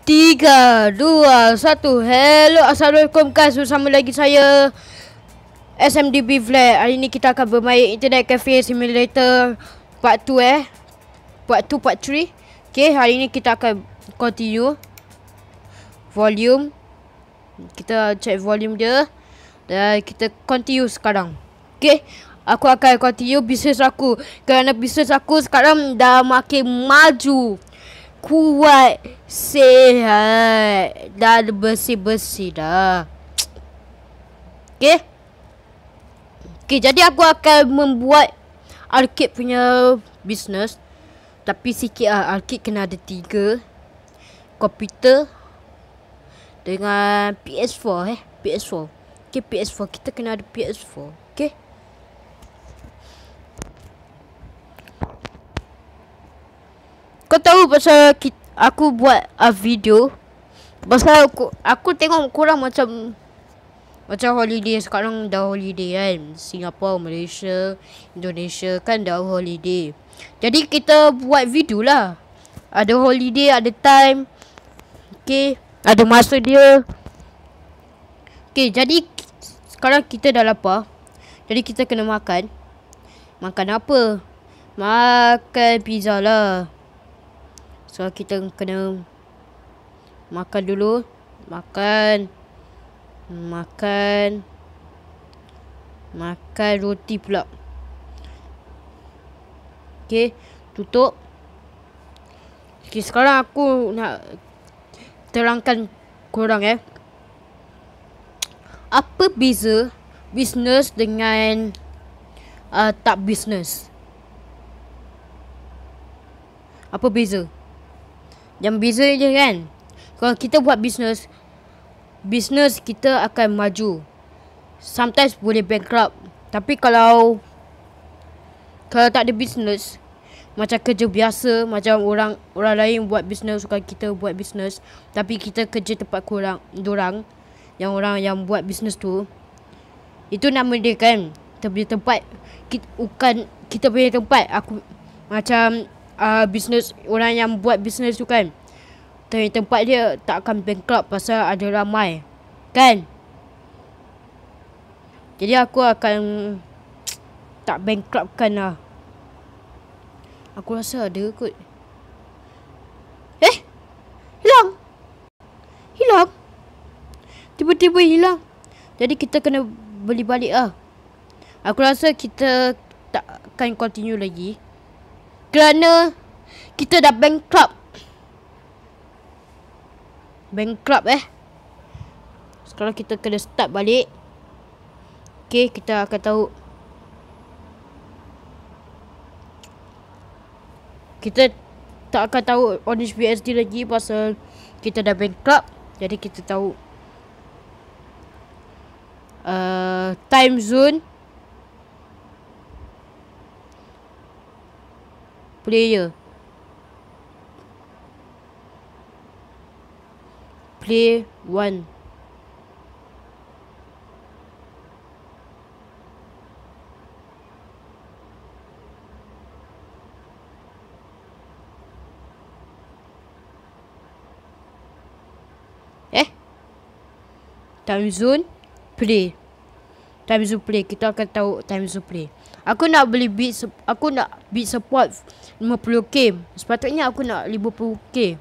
Tiga, dua, satu Hello, Assalamualaikum guys Bersama lagi saya SMDB Vlad Hari ni kita akan bermain Internet Cafe Simulator Part 2 eh Part 2, part 3 Okay, hari ni kita akan continue Volume Kita check volume dia Dan kita continue sekarang Okay Aku akan continue bisnes aku Kerana bisnes aku sekarang dah makin maju kuat, sehat dan bersih-bersih dah. Okey. Okey, jadi aku akan membuat Arkit punya business. Tapi sikit lah. Arkit kena ada tiga. Komputer. Dengan PS4 eh. PS4. Okay, PS4. Kita kena ada PS4. Okay. kau tahu pasal aku buat a ah, video pasal aku aku tengok kurang macam macam holiday sekarang dah holiday kan Singapore, Malaysia, Indonesia kan dah holiday. Jadi kita buat video lah. Ada holiday, ada time. Okay. Ada masa dia. Okay, jadi sekarang kita dah lapar. Jadi kita kena makan. Makan apa? Makan pizza lah. So kita kena makan dulu. Makan. Makan. Makan roti pula. Okey, tutup. Okay, sekarang aku nak terangkan korang eh. Apa beza bisnes dengan uh, tak bisnes? Apa beza? Yang beza je kan Kalau kita buat bisnes Bisnes kita akan maju Sometimes boleh bankrupt Tapi kalau Kalau tak ada bisnes Macam kerja biasa Macam orang orang lain buat bisnes suka kita buat bisnes Tapi kita kerja tempat kurang Dorang Yang orang yang buat bisnes tu Itu nama dia kan Kita punya tempat kita, Bukan kita punya tempat Aku Macam uh, business orang yang buat business tu kan Tapi tempat dia tak akan bankrupt pasal ada ramai Kan? Jadi aku akan tak bankruptkan lah Aku rasa ada kot Eh? Hilang? Hilang? Tiba-tiba hilang Jadi kita kena beli balik lah Aku rasa kita takkan continue lagi kerana kita dah bankrupt. Bankrupt eh. Sekarang kita kena start balik. Okay, kita akan tahu. Kita tak akan tahu Onish BSD lagi pasal kita dah bankrupt. Jadi kita tahu. Uh, time zone. player play one eh time zone play time supply. Kita akan tahu time supply. Aku nak beli beat aku nak beat support 50k. Sepatutnya aku nak 50k.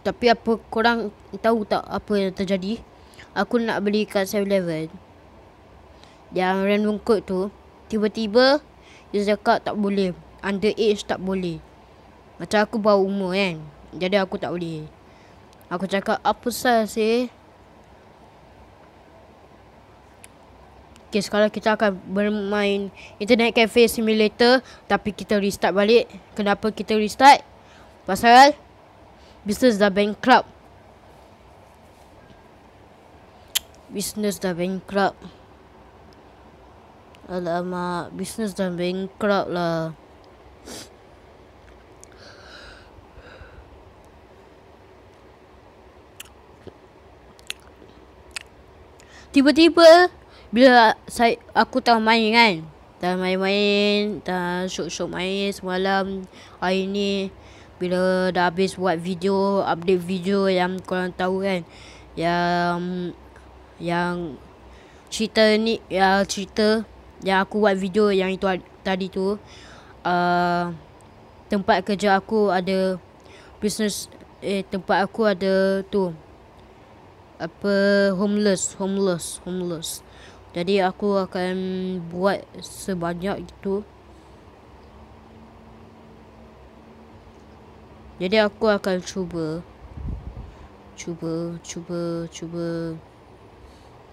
Tapi apa korang tahu tak apa yang terjadi? Aku nak beli kat 7-11. Yang random code tu tiba-tiba dia cakap tak boleh. Under age tak boleh. Macam aku bawa umur kan. Jadi aku tak boleh. Aku cakap apa sah sih? Okay, sekarang kita akan bermain Internet Cafe Simulator Tapi kita restart balik Kenapa kita restart? Pasal Business dah bankrupt Business dah bankrupt Alamak Business dah bankrupt lah Tiba-tiba bila saya aku tengah main kan tengah main-main tengah sok-sok main semalam hari ni bila dah habis buat video update video yang korang tahu kan yang yang cerita ni ya cerita yang aku buat video yang itu tadi tu uh, tempat kerja aku ada business eh tempat aku ada tu apa homeless homeless homeless jadi aku akan buat sebanyak itu. Jadi aku akan cuba cuba cuba cuba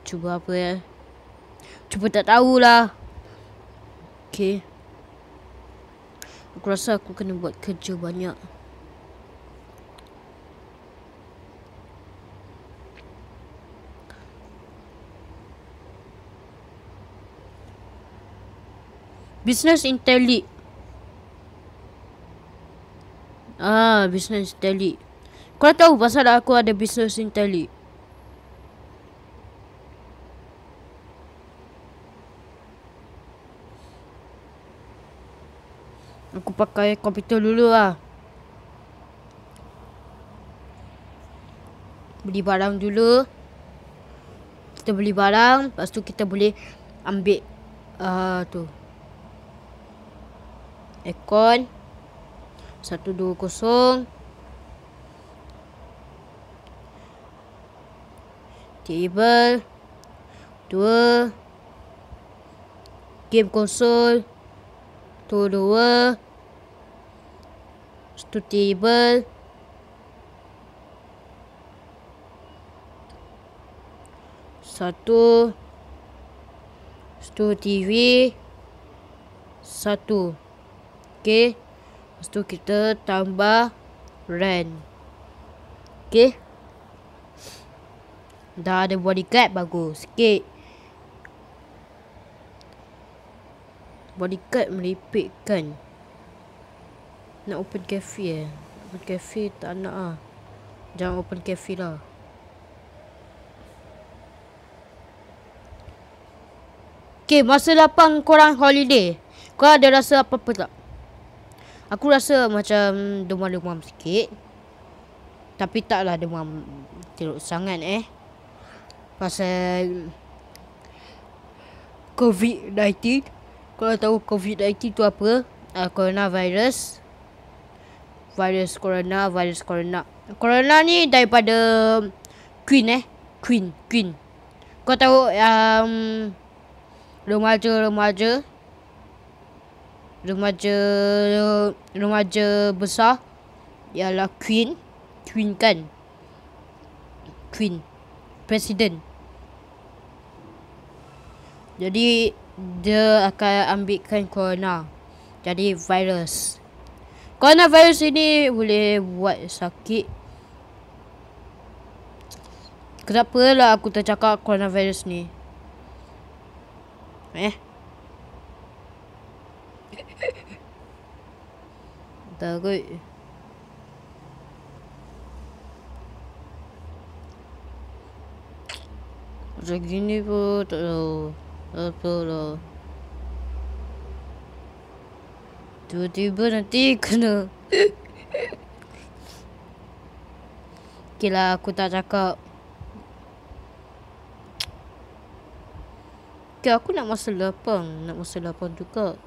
cuba apa ya? Cuba tak tahulah. Okey. Aku rasa aku kena buat kerja banyak. business intel ah business intel kau tahu pasal aku ada business intel aku pakai komputer dulu lah beli barang dulu kita beli barang lepas tu kita boleh ambil uh, tu Ekon 120 Table 2 Game console 2-2 Stu table Satu satu TV Satu Okay. Lepas tu kita tambah rent. Okay. Dah ada bodyguard bagus sikit. Bodyguard meripik kan. Nak open cafe eh. Open cafe tak nak ah. Jangan open cafe lah. Okay, masa lapang korang holiday. Korang ada rasa apa-apa tak? Aku rasa macam demam-demam sikit. Tapi taklah demam teruk sangat eh. Pasal COVID-19. Kalau tahu COVID-19 tu apa? Uh, ah, virus Virus corona, virus corona. Corona ni daripada queen eh. Queen, queen. Kau tahu um, remaja-remaja remaja remaja besar ialah queen queen kan queen president. jadi dia akan ambilkan corona jadi virus corona virus ini boleh buat sakit kenapa lah aku tercakap corona virus ni eh 德语。这个你不得了，呃，不了，这个不能低估呢。Okeylah, lah. aku tak cakap. Okey, aku nak masa lapang. Nak masa lapang juga.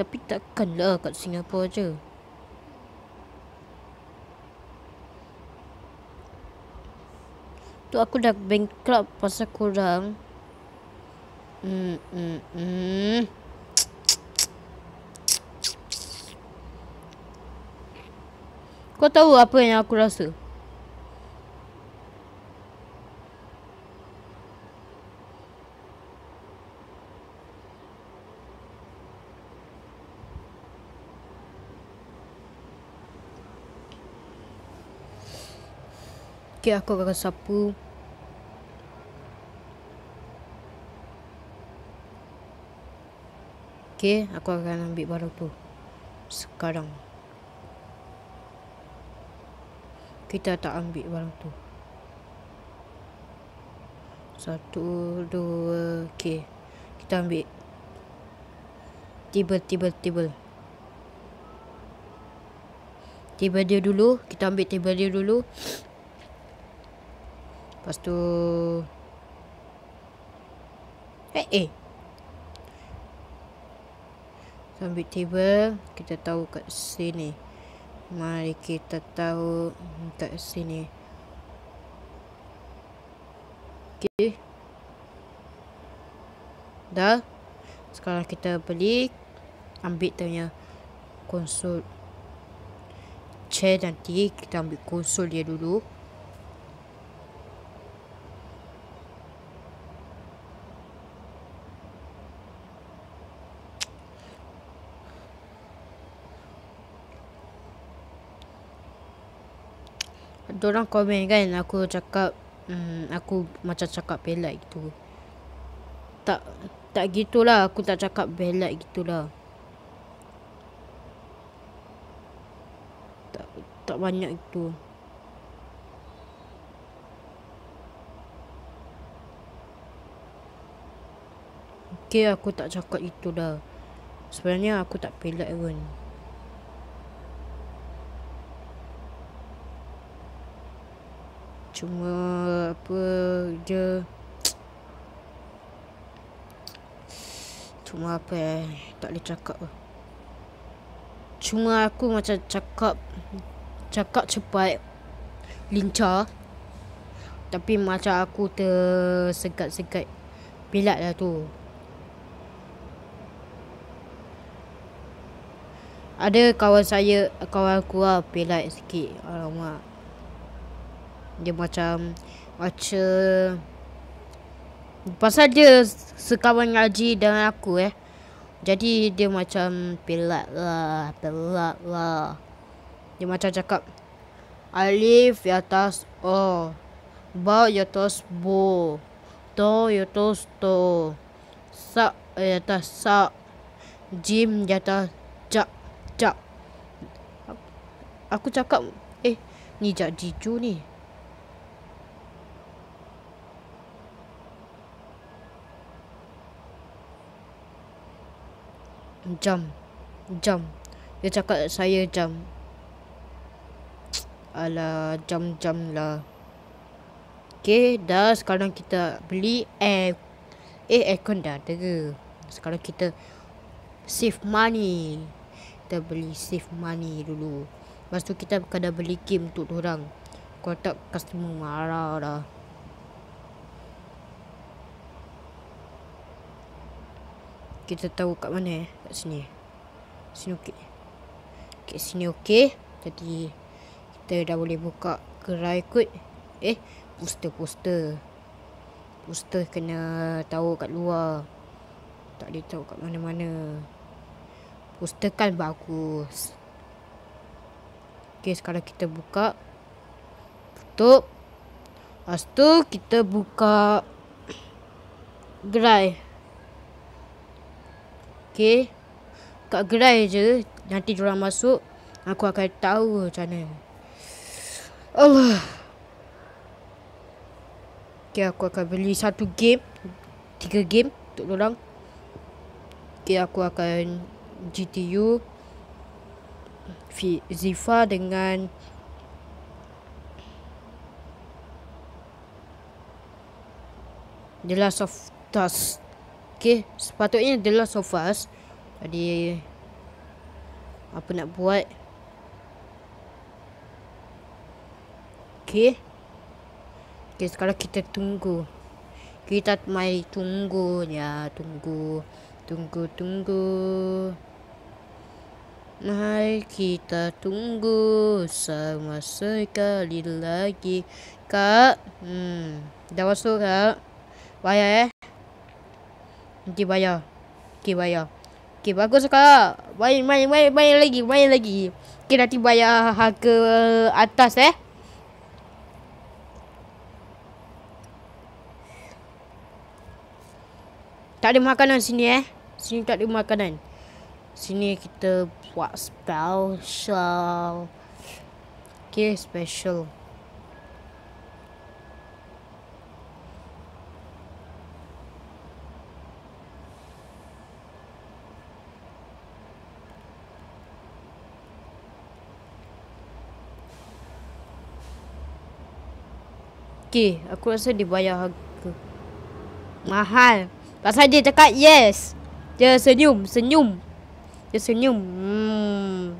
Tapi takkanlah kat Singapura je Tu aku dah bankrupt pasal korang Hmm hmm hmm Kau tahu apa yang aku rasa? Okey, aku akan sapu. Okey, aku akan ambil barang tu. Sekarang. Kita tak ambil barang tu. Satu, dua, okey. Kita ambil. Tiba, tiba, tiba. Tiba dia dulu. Kita ambil tiba dia dulu. Lepas tu Eh eh Ambil table Kita tahu kat sini Mari kita tahu Kat sini Okay Dah Sekarang kita beli Ambil tanya Konsol Chair nanti Kita ambil konsol dia dulu Orang komen kan aku cakap hmm, Aku macam cakap pelat gitu Tak tak gitulah aku tak cakap pelat gitulah Tak tak banyak itu Okay aku tak cakap itu dah Sebenarnya aku tak pelat pun cuma apa je? cuma apa eh tak boleh cakap lah. cuma aku macam cakap cakap cepat lincah tapi macam aku tersegat-segat pilat lah tu ada kawan saya kawan aku lah pilat sikit alamak dia macam Baca Pasal dia Sekawan ngaji dengan aku eh Jadi dia macam Pelat lah Pelat lah Dia macam cakap Alif atas ya O Ba atas ya Bo To di ya atas To Sa di atas Sa Jim atas ja ja Aku cakap Eh Ni jak jiju ni Jam Jam Dia cakap saya jam ala jam jam lah Okay dah sekarang kita beli air Eh aircon dah ada Sekarang kita save money Kita beli save money dulu Lepas tu kita kena beli game untuk orang. Kalau tak customer marah lah kita tahu kat mana eh? Kat sini. Sini okey. Okey, sini okey. Jadi kita dah boleh buka gerai kot. Eh, poster-poster. Poster kena tahu kat luar. Tak dia tahu kat mana-mana. Poster kan bagus. Okey, sekarang kita buka. Tutup. Lepas tu kita buka gerai. Okay, Kat gerai je nanti dia masuk, aku akan tahu macam mana. Allah. Okey, aku akan beli satu game, tiga game untuk dia orang. Okey, aku akan GTU Zifa dengan The Last of Dust Okey, Sepatutnya The Last of Us Tadi Apa nak buat Okey, okey sekarang kita tunggu Kita mari tunggu ya Tunggu Tunggu Tunggu Mari kita tunggu sama sekali lagi Kak hmm, Dah masuk kak Bayar eh Okey bayar. Okey bayar. Okey bagus kakak. Main main main main lagi, main lagi. Okey nanti bayar harga atas eh. Tak ada makanan sini eh. Sini tak ada makanan. Sini kita buat special. Okey special. okey. Aku rasa dia bayar harga. Mahal. Pasal dia cakap yes. Dia senyum. Senyum. Dia senyum. Hmm.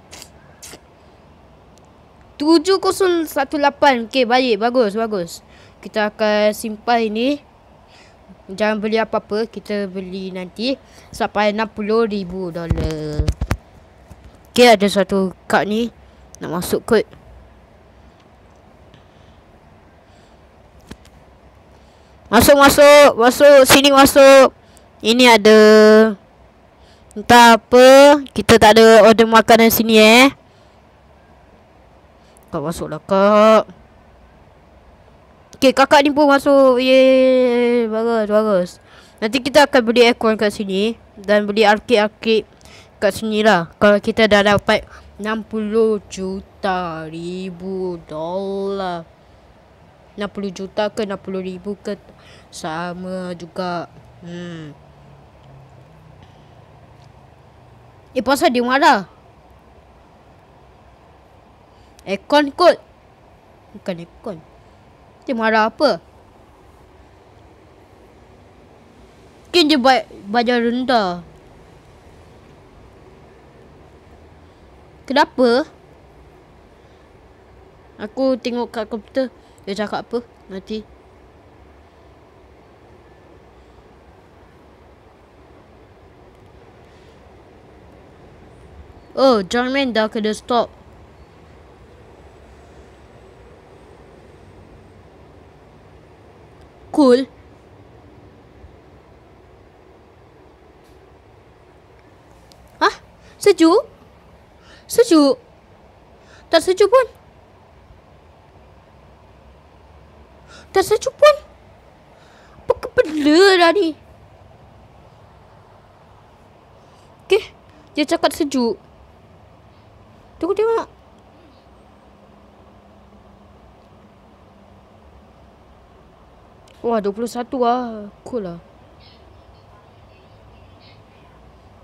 7018. Okey, baik. Bagus, bagus. Kita akan simpan ini. Jangan beli apa-apa. Kita beli nanti. Sampai ribu 60000 Okey, ada satu kad ni. Nak masuk kot. Masuk masuk masuk sini masuk. Ini ada entah apa. Kita tak ada order makanan sini eh. Kak masuklah kak. Okay kakak ni pun masuk. Ye, bagus, bagus. Nanti kita akan beli aircon kat sini dan beli arkit-arkit kat lah. Kalau kita dah dapat 60 juta ribu dolar. 60 juta ke 60 ribu ke sama juga hmm Eh pasal dia marah Aircon kot Bukan aircon Dia marah apa Mungkin dia buat badan rendah Kenapa Aku tengok kat komputer Dia cakap apa Nanti Oh, John Man dah kena stop. Cool. Hah? Sejuk? Sejuk? Tak sejuk pun. Tak sejuk pun. Apa kebenda dah ni? Okay. Dia cakap sejuk. Tunggu mak. Wah, 21 lah. Cool lah.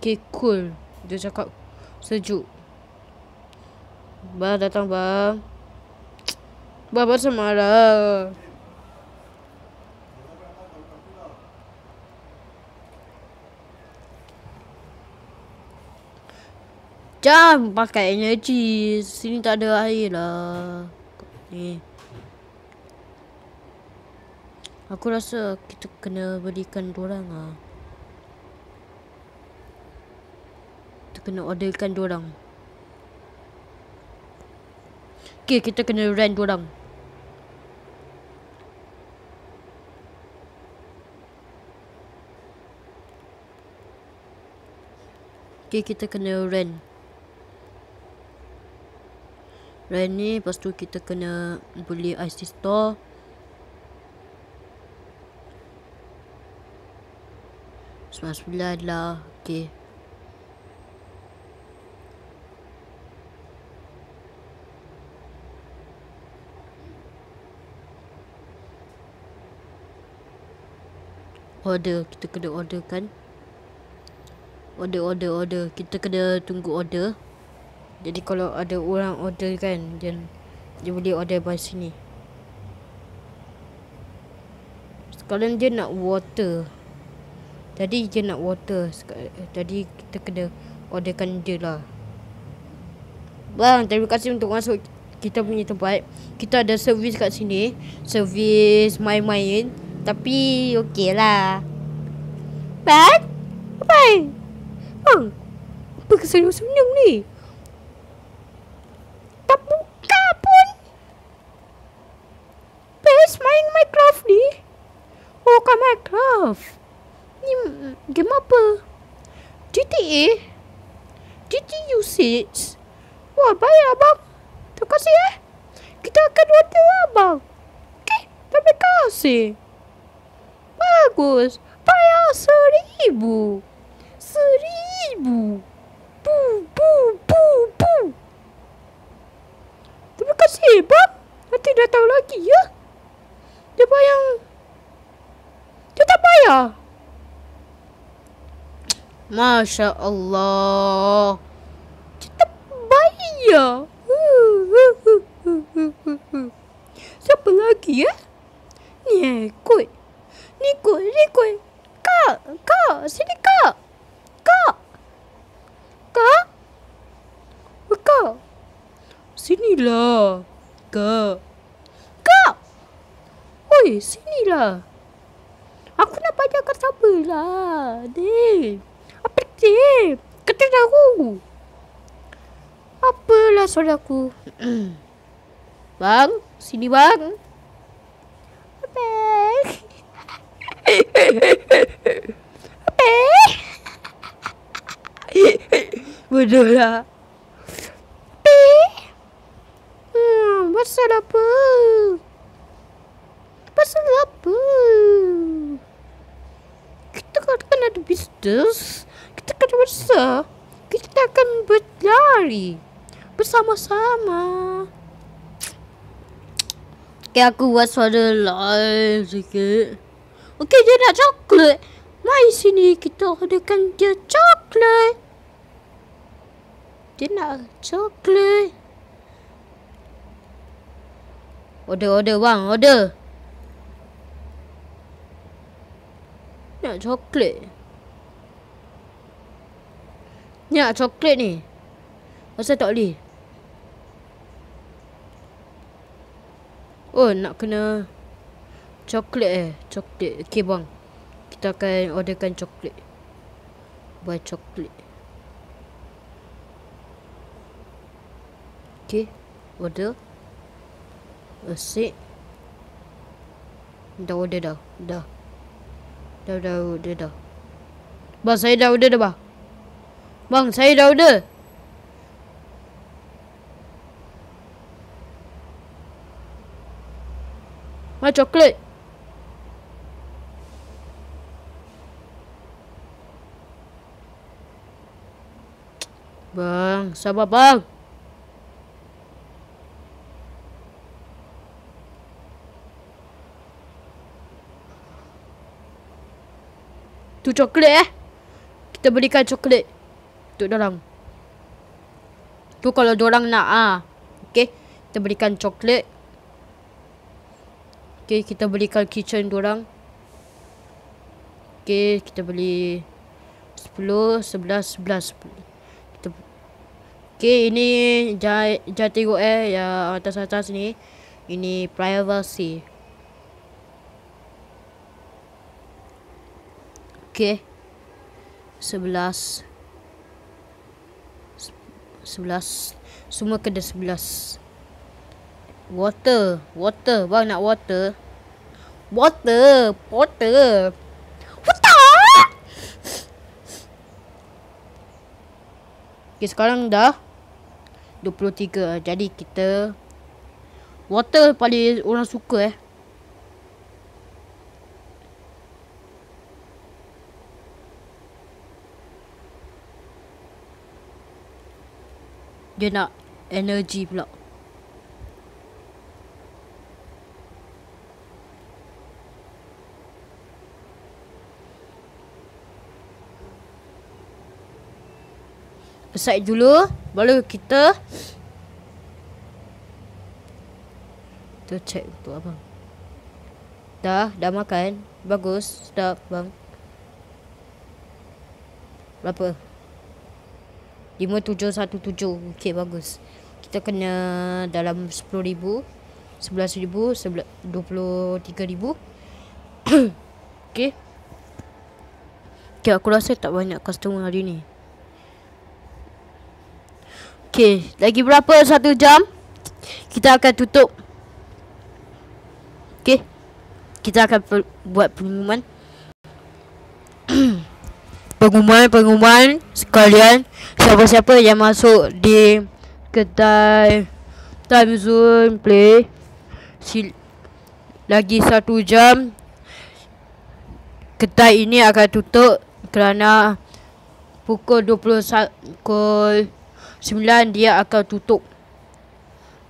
Okay, cool. Dia cakap sejuk. Ba datang, Ba. Ba bersama lah. Jangan pakai energi. Sini tak ada air lah. Ni. Aku rasa kita kena berikan dorang ah. Kita kena orderkan dorang. Okey, kita kena rent dorang. Okey, kita kena rent. Rani, ni Lepas tu kita kena Beli IC store Sembilan-sembilan lah Okay Order Kita kena order kan Order order order Kita kena tunggu order jadi kalau ada orang order kan dia, dia boleh order dari sini Sekarang dia nak water Tadi dia nak water Tadi kita kena orderkan dia lah Bang terima kasih untuk masuk kita punya tempat Kita ada servis kat sini Servis main-main Tapi okey lah Bang Bang Bang Apa kesan yang senang ni eh. Did you see Wah, baik abang. Terima kasih eh. Kita akan order abang. Okay, terima kasih. Bagus. Bayar seribu. Seribu. Bu, bu, bu, bu. Terima kasih, Bob. Nanti datang lagi, ya. Dia bayar. Dia tak bayar. Masya Allah. Cepat bayar. Siapa lagi ya? Ni eh, ikut. Ni ikut, ni ikut. Kak, kak, sini kak. Kak. Kak. Kak. Sinilah. Kak. Kak. Oi, sinilah. Aku nak bayar kat siapa lah. Dek mati. Kata aku. Apalah suara aku. bang, sini bang. Bodoh lah. Hmm, pasal apa? Pasal apa? Kita kan ada bisnes kaca besar, kita akan berlari bersama-sama. Okay, aku buat suara live sikit. Okay, dia nak coklat. Mari sini kita adakan dia coklat. Dia nak coklat. Order, order, bang. Order. Nak coklat. Ni nak lah, coklat ni. Pasal tak boleh. Oh, nak kena coklat eh. Coklat. Okay, bang. Kita akan orderkan coklat. Buat coklat. Okay. Order. Asyik. Dah order dah. Dah. Dah, dah, order dah. Bang, saya dah order dah, bang. Bang, saya dah order. Mana coklat? Bang, sabar bang. Tu coklat eh. Kita berikan coklat patut dorang Tu kalau dorang nak ah. Okey, kita berikan coklat. Okey, kita berikan kitchen dorang Okey, kita beli 10, 11, 11, 10. Okey, ini jangan jati tengok eh ya atas-atas ni. Ini privacy. Okey. 11 Sebelas Semua kena sebelas Water Water Bang nak water Water Water Water sekarang dah 23 Jadi kita Water paling orang suka eh Dia nak energy pula. Aside dulu. Baru kita. Kita check untuk abang. Dah. Dah makan. Bagus. Sedap bang. Berapa? 5717 Okey bagus Kita kena dalam 10,000 11,000 23,000 Okey Okey aku rasa tak banyak customer hari ni Okey lagi berapa satu jam Kita akan tutup Okey Kita akan pe- buat pengumuman Pengumuman pengumuman sekalian siapa-siapa yang masuk di kedai time zone play si, lagi satu jam kedai ini akan tutup kerana pukul 21 pukul 9 dia akan tutup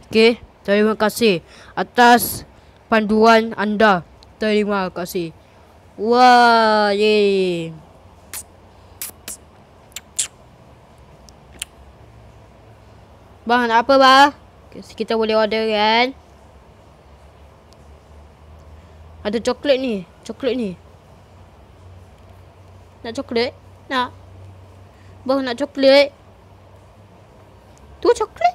Okey, terima kasih atas panduan anda. Terima kasih. Wah, ye. Bang, nak apa bang? Kita boleh order kan? Ada coklat ni. Coklat ni. Nak coklat? Nak. Bang, nak coklat? Tu coklat?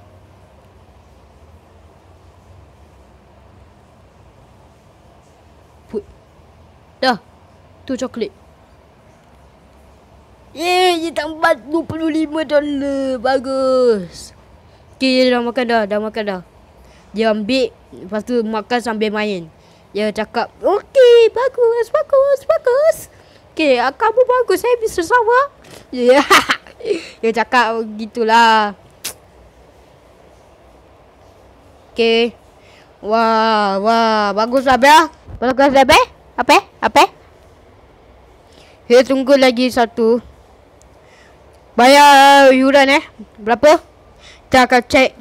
Dah. Tu coklat. Yeay, eh, dia tambah 25 dolar. Bagus. Okey, dia dah makan dah, dah makan dah. Dia ambil, lepas tu makan sambil main. Dia cakap, okey, bagus, bagus, bagus. Okey, kamu bagus, saya bisa sama. Ya. dia cakap gitulah. Okey. Wah, wah, bagus lah, Abel. Bagus Abel. Apa? Apa? Dia tunggu lagi satu. Bayar yuran eh. Berapa? Так, а чай...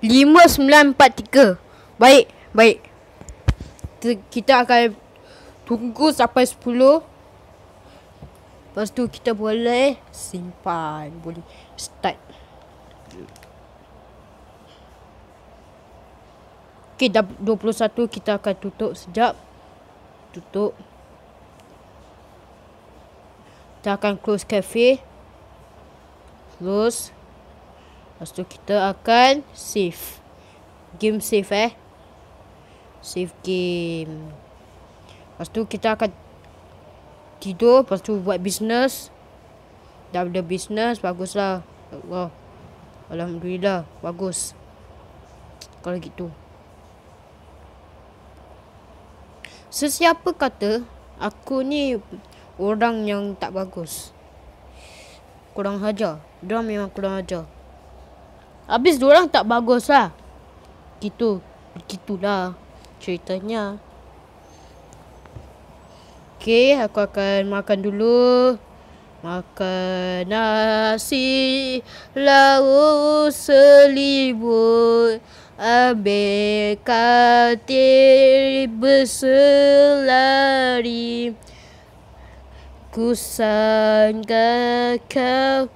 Lima, sembilan, empat, tiga. Baik, baik. Kita akan tunggu sampai sepuluh. Lepas tu kita boleh simpan. Boleh start. Okay, dah satu Kita akan tutup sekejap. Tutup kita akan close cafe close lepas tu kita akan save game save eh save game lepas tu kita akan tidur lepas tu buat business dah ada business bagus lah ya Allah Alhamdulillah bagus kalau gitu sesiapa kata aku ni orang yang tak bagus. Kurang hajar. Dia memang kurang hajar. Habis dia orang tak bagus lah. Gitu. Begitulah ceritanya. Okay, aku akan makan dulu. Makan nasi laut selibut Ambil katil berselari Ambil katil berselari Ku sangka kau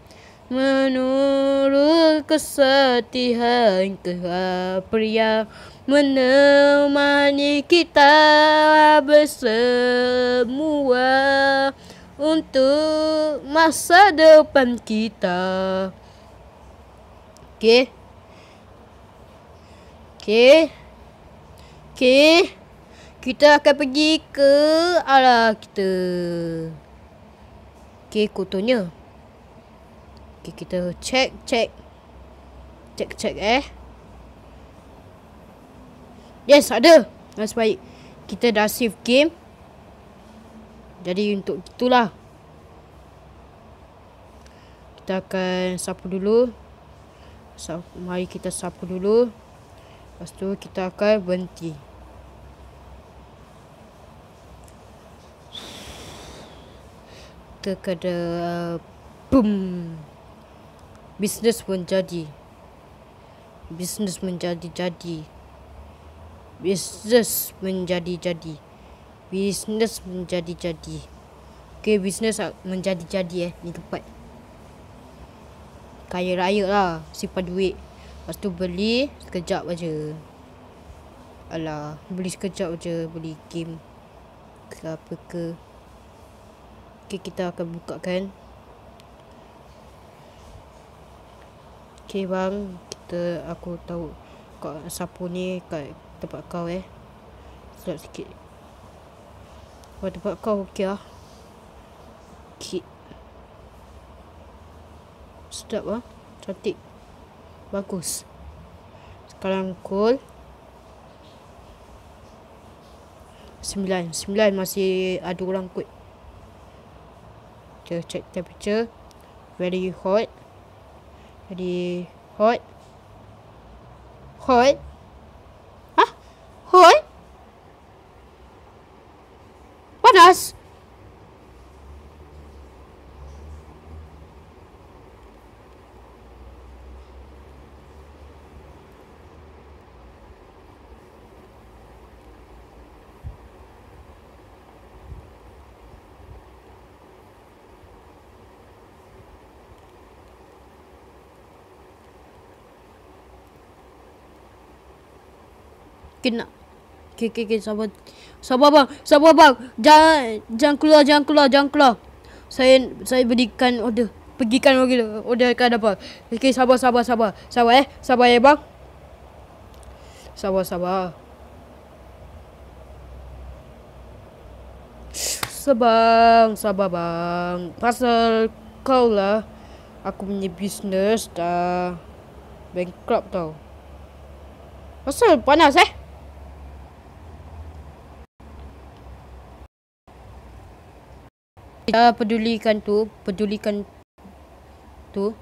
menurut kesetihan pria menemani kita bersemua untuk masa depan kita. Okay. Okay. Okay. Kita akan pergi ke arah kita. Okay, kutunya. Okay, kita check, check. Check, check eh. Yes, ada. That's baik. Kita dah save game. Jadi, untuk itulah. Kita akan sapu dulu. Sapu, mari kita sapu dulu. Lepas tu, kita akan berhenti. kita kena uh, boom bisnes pun jadi bisnes menjadi jadi bisnes menjadi jadi bisnes menjadi jadi Okay, bisnes menjadi jadi eh ni tempat kaya raya lah simpan duit lepas tu beli sekejap aja alah beli sekejap aja beli game ke apa ke Okay, kita akan bukakan. Okay, bang. Kita, aku tahu kau sapu ni kat tempat kau eh. Sedap sikit. Kat oh, tempat kau okey ah? Okay. Sedap lah. Cantik. Bagus. Sekarang kul. Sembilan. Sembilan masih ada orang kot kita check temperature very hot very hot hot ah huh? hot kena okey okey okay, sabar sabar bang sabar bang jangan jangan keluar jangan keluar jangan keluar saya saya berikan order pergikan lagi order ke ada apa okey sabar sabar sabar sabar eh sabar ya eh, bang sabar sabar Sabang, sabar bang. Pasal kau lah aku punya business dah bankrupt tau. Pasal panas eh? kita pedulikan tu, pedulikan tu.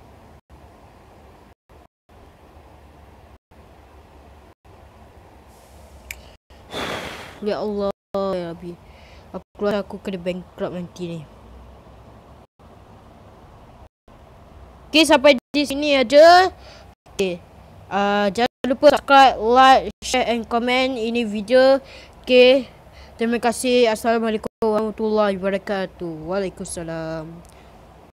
Ya Allah, ya Rabbi. Aku rasa aku kena bankrupt nanti ni. Okay, sampai di sini aja. Okay. Uh, jangan lupa subscribe, like, share and comment ini video. Okay. Terima kasih. Assalamualaikum warahmatullahi wabarakatuh. Waalaikumsalam.